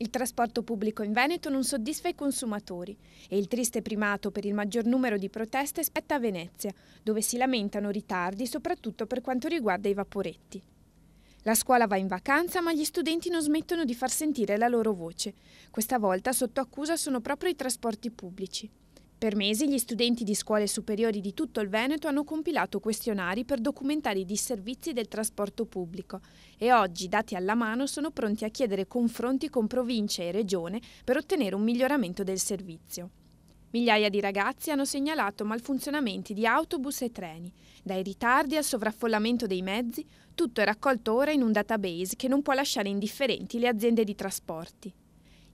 Il trasporto pubblico in Veneto non soddisfa i consumatori e il triste primato per il maggior numero di proteste spetta a Venezia, dove si lamentano ritardi soprattutto per quanto riguarda i vaporetti. La scuola va in vacanza ma gli studenti non smettono di far sentire la loro voce. Questa volta sotto accusa sono proprio i trasporti pubblici. Per mesi gli studenti di scuole superiori di tutto il Veneto hanno compilato questionari per documentare i disservizi del trasporto pubblico e oggi, dati alla mano, sono pronti a chiedere confronti con province e regione per ottenere un miglioramento del servizio. Migliaia di ragazzi hanno segnalato malfunzionamenti di autobus e treni. Dai ritardi al sovraffollamento dei mezzi, tutto è raccolto ora in un database che non può lasciare indifferenti le aziende di trasporti.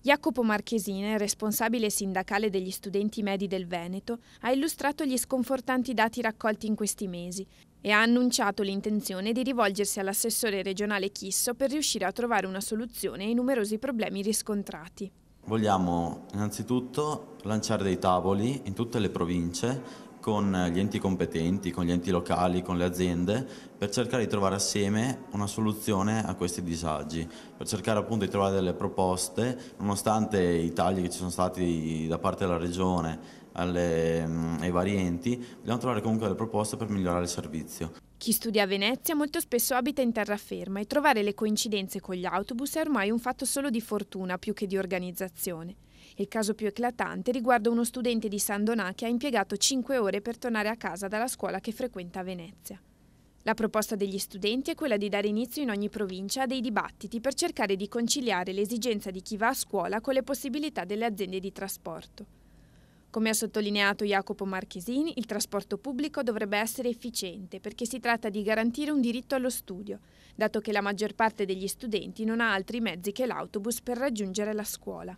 Jacopo Marchesine, responsabile sindacale degli studenti medi del Veneto, ha illustrato gli sconfortanti dati raccolti in questi mesi e ha annunciato l'intenzione di rivolgersi all'assessore regionale Chisso per riuscire a trovare una soluzione ai numerosi problemi riscontrati. Vogliamo innanzitutto lanciare dei tavoli in tutte le province con gli enti competenti, con gli enti locali, con le aziende, per cercare di trovare assieme una soluzione a questi disagi, per cercare appunto di trovare delle proposte, nonostante i tagli che ci sono stati da parte della Regione alle, mm, ai vari enti, dobbiamo trovare comunque delle proposte per migliorare il servizio. Chi studia a Venezia molto spesso abita in terraferma e trovare le coincidenze con gli autobus è ormai un fatto solo di fortuna più che di organizzazione. Il caso più eclatante riguarda uno studente di San Donà che ha impiegato 5 ore per tornare a casa dalla scuola che frequenta a Venezia. La proposta degli studenti è quella di dare inizio in ogni provincia a dei dibattiti per cercare di conciliare l'esigenza di chi va a scuola con le possibilità delle aziende di trasporto. Come ha sottolineato Jacopo Marchesini, il trasporto pubblico dovrebbe essere efficiente perché si tratta di garantire un diritto allo studio, dato che la maggior parte degli studenti non ha altri mezzi che l'autobus per raggiungere la scuola.